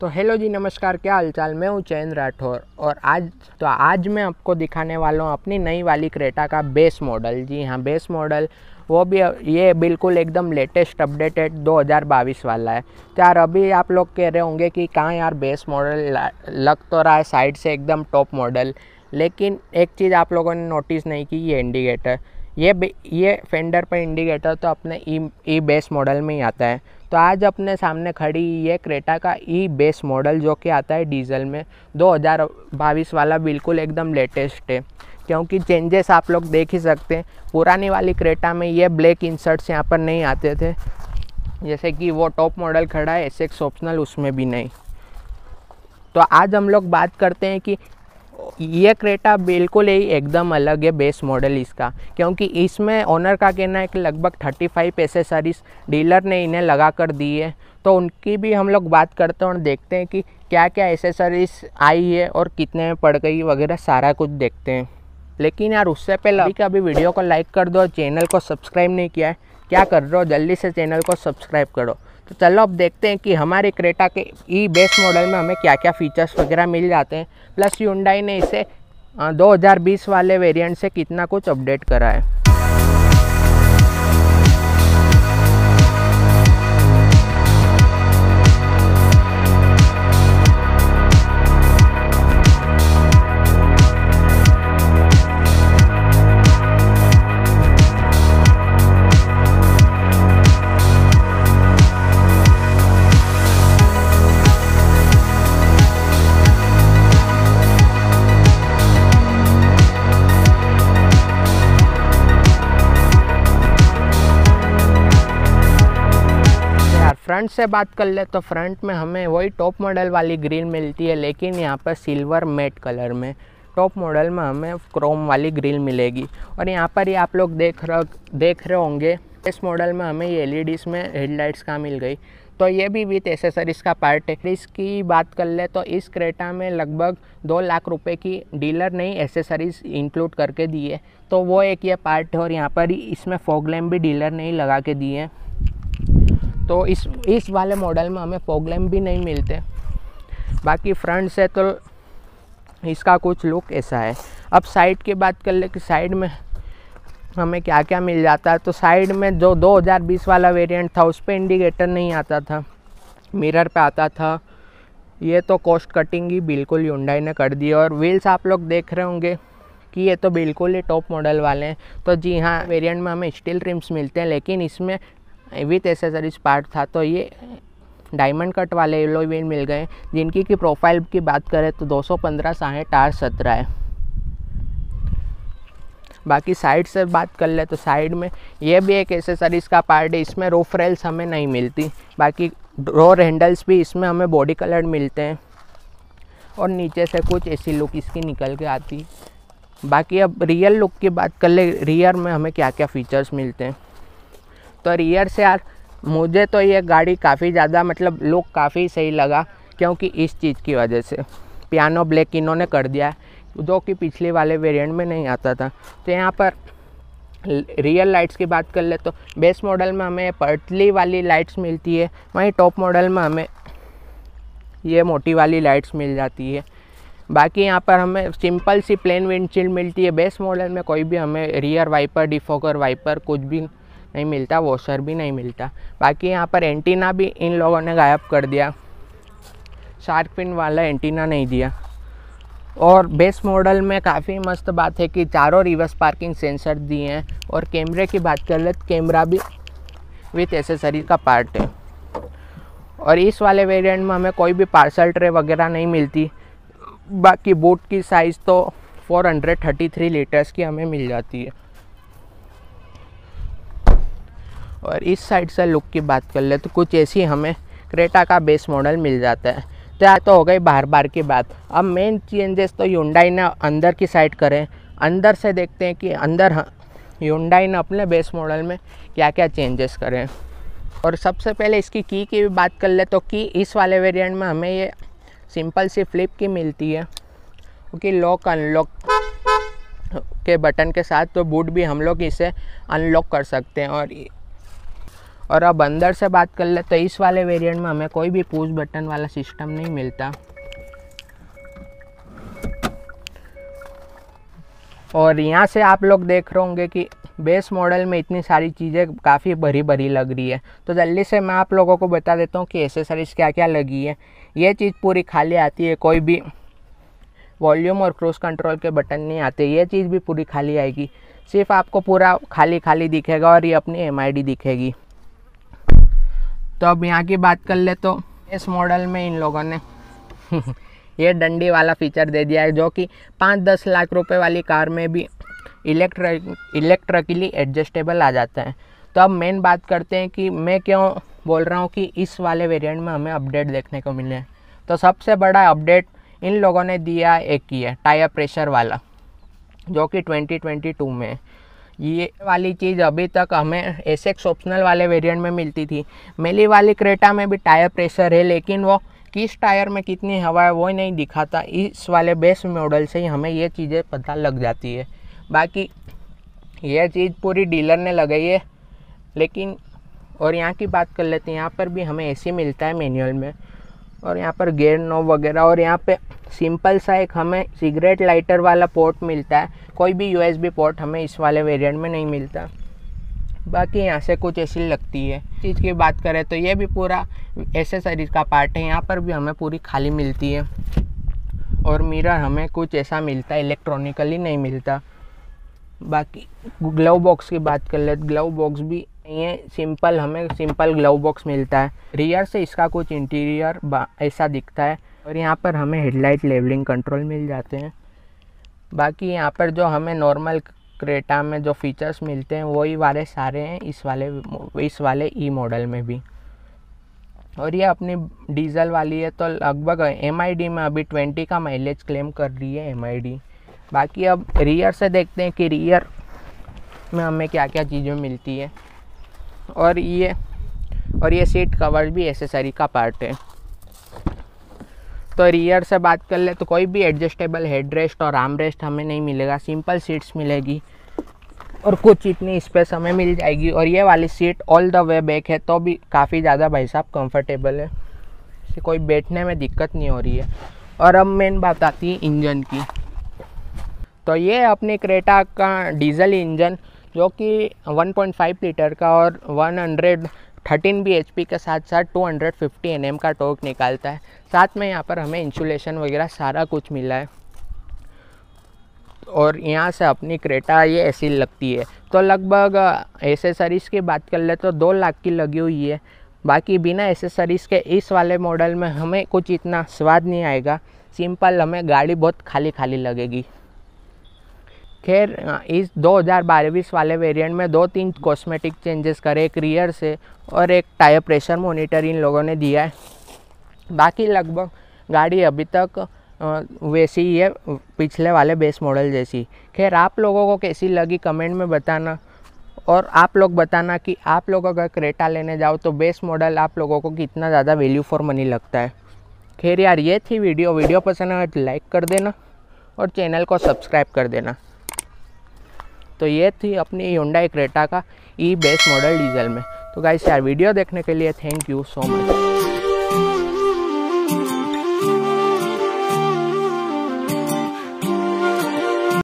तो हेलो जी नमस्कार क्या हालचाल मैं हूँ चैन राठौर और आज तो आज मैं आपको दिखाने वाला हूँ अपनी नई वाली क्रेटा का बेस मॉडल जी हाँ बेस मॉडल वो भी ये बिल्कुल एकदम लेटेस्ट अपडेटेड 2022 वाला है तो यार अभी आप लोग कह रहे होंगे कि कहाँ यार बेस मॉडल लग तो रहा है साइड से एकदम टॉप मॉडल लेकिन एक चीज़ आप लोगों ने नोटिस नहीं की ये इंडिकेटर ये ये फेंडर पर इंडिकेटर तो अपने ई ई बेस मॉडल में ही आता है तो आज अपने सामने खड़ी ये क्रेटा का ई बेस मॉडल जो कि आता है डीजल में दो वाला बिल्कुल एकदम लेटेस्ट है क्योंकि चेंजेस आप लोग देख ही सकते हैं पुरानी वाली क्रेटा में ये ब्लैक इंसर्ट्स यहाँ पर नहीं आते थे जैसे कि वो टॉप मॉडल खड़ा है एस ऑप्शनल उसमें भी नहीं तो आज हम लोग बात करते हैं कि ये क्रेटा बिल्कुल ही एकदम अलग है बेस मॉडल इसका क्योंकि इसमें ओनर का कहना है कि लगभग 35 फाइव एसेसरीज डीलर ने इन्हें लगा कर दी है तो उनकी भी हम लोग बात करते हैं और देखते हैं कि क्या क्या एसेसरीज आई है और कितने में पड़ गई वगैरह सारा कुछ देखते हैं लेकिन यार उससे पहले अभी अभी वीडियो को लाइक कर दो चैनल को सब्सक्राइब नहीं किया है क्या कर रहे हो जल्दी से चैनल को सब्सक्राइब करो तो चलो अब देखते हैं कि हमारे क्रेटा के ई बेस मॉडल में हमें क्या क्या फ़ीचर्स वगैरह मिल जाते हैं प्लस यूंडाई ने इसे 2020 वाले वेरिएंट से कितना कुछ अपडेट करा है फ्रंट से बात कर ले तो फ्रंट में हमें वही टॉप मॉडल वाली ग्रीन मिलती है लेकिन यहाँ पर सिल्वर मेट कलर में टॉप मॉडल में हमें क्रोम वाली ग्रिल मिलेगी और यहाँ पर ही आप लोग देख रहे देख रहे होंगे इस मॉडल में हमें ये एल में हेडलाइट्स का मिल गई तो ये भी विथ एसेसरीज का पार्ट है इसकी बात कर ले तो इस क्रेटा में लगभग दो लाख रुपए की डीलर ने एसेसरीज इंक्लूड करके दी है तो वो एक ये पार्ट है और यहाँ पर इसमें फोगलैम भी डीलर ने ही लगा के दिए हैं तो इस इस वाले मॉडल में हमें फॉगलैम भी नहीं मिलते बाकी फ्रंट से तो इसका कुछ लुक ऐसा है अब साइड की बात कर ले कि साइड में हमें क्या क्या मिल जाता है तो साइड में जो 2020 वाला वेरिएंट था उस पर इंडिकेटर नहीं आता था मिरर पे आता था ये तो कॉस्ट कटिंग ही बिल्कुल युंडाई ने कर दी और व्हील्स आप लोग देख रहे होंगे कि ये तो बिल्कुल ही टॉप मॉडल वाले हैं तो जी हाँ वेरिएंट में हमें स्टील रिम्स मिलते हैं लेकिन इसमें विथ एसेसरीज पार्ट था तो ये डायमंड कट वाले एलोई व्हील मिल गए जिनकी की प्रोफाइल की बात करें तो दो सौ पंद्रह साठ टार सत्रह है बाकी साइड से बात कर ले तो साइड में ये भी एक एसेसरीज का पार्ट है इसमें रोफ रेल्स हमें नहीं मिलती बाकी रोर हैंडल्स भी इसमें हमें बॉडी कलर मिलते हैं और नीचे से कुछ ऐसी लुक इसकी निकल के आती बाकी अब रियल लुक की बात कर ले रियर में हमें क्या क्या फ़ीचर्स मिलते हैं तो रियर से यार मुझे तो ये गाड़ी काफ़ी ज़्यादा मतलब लुक काफ़ी सही लगा क्योंकि इस चीज़ की वजह से पियानो ब्लैक इन्होंने कर दिया है जो कि पिछले वाले वेरिएंट में नहीं आता था तो यहाँ पर रियल लाइट्स की बात कर ले तो बेस मॉडल में हमें पर्टली वाली लाइट्स मिलती है वहीं टॉप मॉडल में हमें ये मोटी वाली लाइट्स मिल जाती है बाकी यहाँ पर हमें सिंपल सी प्लेन विंडशील्ड मिलती है बेस मॉडल में कोई भी हमें रियर वाइपर डिफोकर वाइपर कुछ भी नहीं मिलता वॉशर भी नहीं मिलता बाकी यहाँ पर एंटीना भी इन लोगों ने गायब कर दिया शार्क पिन वाला एंटीना नहीं दिया और बेस मॉडल में काफ़ी मस्त बात है कि चारों रिवर्स पार्किंग सेंसर दिए हैं और कैमरे की बात कर ले तो कैमरा भी विथ एसेसरी का पार्ट है और इस वाले वेरिएंट में हमें कोई भी पार्सल ट्रे वगैरह नहीं मिलती बाकी बोट की साइज़ तो 433 लीटर्स की हमें मिल जाती है और इस साइड से लुक की बात कर ले तो कुछ ऐसी हमें क्रेटा का बेस मॉडल मिल जाता है तो तो हो गई बार बार की बात अब मेन चेंजेस तो यूंडाई ने अंदर की साइड करें अंदर से देखते हैं कि अंदर यूंडाई ने अपने बेस मॉडल में क्या क्या चेंजेस करें और सबसे पहले इसकी की की भी बात कर ले तो की इस वाले वेरिएंट में हमें ये सिंपल सी फ्लिप की मिलती है क्योंकि लॉक अनलॉक के बटन के साथ तो बूट भी हम लोग इसे अनलॉक कर सकते हैं और और अब अंदर से बात कर ले तो इस वाले वेरिएंट में हमें कोई भी पूज बटन वाला सिस्टम नहीं मिलता और यहाँ से आप लोग देख रहे होंगे कि बेस मॉडल में इतनी सारी चीज़ें काफ़ी भरी भरी लग रही है तो जल्दी से मैं आप लोगों को बता देता हूँ कि एसेसरीज क्या क्या लगी है ये चीज़ पूरी खाली आती है कोई भी वॉल्यूम और क्रूज कंट्रोल के बटन नहीं आते ये चीज़ भी पूरी खाली आएगी सिर्फ आपको पूरा खाली खाली दिखेगा और ये अपनी एम दिखेगी तो अब यहाँ की बात कर ले तो इस मॉडल में इन लोगों ने ये डंडी वाला फीचर दे दिया है जो कि पाँच दस लाख रुपए वाली कार में भी इलेक्ट्रिक इलेक्ट्रिकली एडजस्टेबल आ जाता है तो अब मेन बात करते हैं कि मैं क्यों बोल रहा हूँ कि इस वाले वेरिएंट में हमें अपडेट देखने को मिले तो सबसे बड़ा अपडेट इन लोगों ने दिया एक ही है टायर प्रेशर वाला जो कि 2022 में है ये वाली चीज़ अभी तक हमें एसेक्स ऑप्शनल वाले वेरिएंट में मिलती थी मेली वाली क्रेटा में भी टायर प्रेशर है लेकिन वो किस टायर में कितनी हवा है वो ही नहीं दिखाता इस वाले बेस मॉडल से ही हमें ये चीज़ें पता लग जाती है बाकी यह चीज़ पूरी डीलर ने लगाई है लेकिन और यहाँ की बात कर लेते हैं यहाँ पर भी हमें ए मिलता है मैनुअल में और यहाँ पर गेयर नोव वगैरह और यहाँ पे सिंपल सा एक हमें सिगरेट लाइटर वाला पोर्ट मिलता है कोई भी यूएसबी पोर्ट हमें इस वाले वेरिएंट में नहीं मिलता बाकी यहाँ से कुछ ऐसी लगती है चीज़ की बात करें तो ये भी पूरा एसेसरीज का पार्ट है यहाँ पर भी हमें पूरी खाली मिलती है और मिरर हमें कुछ ऐसा मिलता है इलेक्ट्रॉनिकली नहीं मिलता बाकी ग्लव बॉक्स की बात कर ले ग्लव तो बॉक्स भी नहीं है सिंपल हमें सिंपल ग्लव बॉक्स मिलता है रियर से इसका कुछ इंटीरियर ऐसा दिखता है और यहाँ पर हमें हेडलाइट लेवलिंग कंट्रोल मिल जाते हैं बाकी यहाँ पर जो हमें नॉर्मल क्रेटा में जो फीचर्स मिलते हैं वही वाले सारे हैं इस वाले इस वाले ई e मॉडल में भी और ये अपनी डीजल वाली है तो लगभग एम में अभी ट्वेंटी का माइलेज क्लेम कर रही है एम बाकी अब रियर से देखते हैं कि रियर में हमें क्या क्या चीज़ें मिलती है और ये और ये सीट कवर भी एसेसरी का पार्ट है तो रियर से बात कर ले तो कोई भी एडजस्टेबल हेड रेस्ट और आर्म रेस्ट हमें नहीं मिलेगा सिंपल सीट्स मिलेगी और कुछ इतनी स्पेस हमें मिल जाएगी और ये वाली seat all the way back है तो भी काफ़ी ज़्यादा भाई साहब कंफर्टेबल है इससे कोई बैठने में दिक्कत नहीं हो रही है और अब मेन बात आती है इंजन की तो ये अपने क्रेटा का डीजल इंजन जो कि 1.5 लीटर का और 113 थर्टीन बी एच पी के साथ साथ two hundred fifty N M का टॉर्क निकालता है साथ में यहाँ पर हमें इंसुलेशन वगैरह सारा कुछ मिला है और यहाँ से अपनी क्रेटा ये ऐसी लगती है तो लगभग एसेसरीज़ की बात कर ले तो दो लाख की लगी हुई है बाकी बिना एसेसरीज़ के इस वाले मॉडल में हमें कुछ इतना स्वाद नहीं आएगा सिंपल हमें गाड़ी बहुत खाली खाली लगेगी खैर इस 2012 वाले वेरिएंट में दो तीन कॉस्मेटिक चेंजेस करे एक रियर से और एक टायर प्रेशर मोनिटर इन लोगों ने दिया है बाकी लगभग गाड़ी अभी तक वैसी ही है पिछले वाले बेस मॉडल जैसी खैर आप लोगों को कैसी लगी कमेंट में बताना और आप लोग बताना कि आप लोग अगर क्रेटा लेने जाओ तो बेस मॉडल आप लोगों को कितना ज़्यादा वैल्यू फॉर मनी लगता है खैर यार ये थी वीडियो वीडियो पसंद आए तो लाइक कर देना और चैनल को सब्सक्राइब कर देना तो ये थी अपनी होंडा क्रेटा का ई बेस मॉडल डीजल में तो गाइस यार वीडियो देखने के लिए थैंक यू सो मच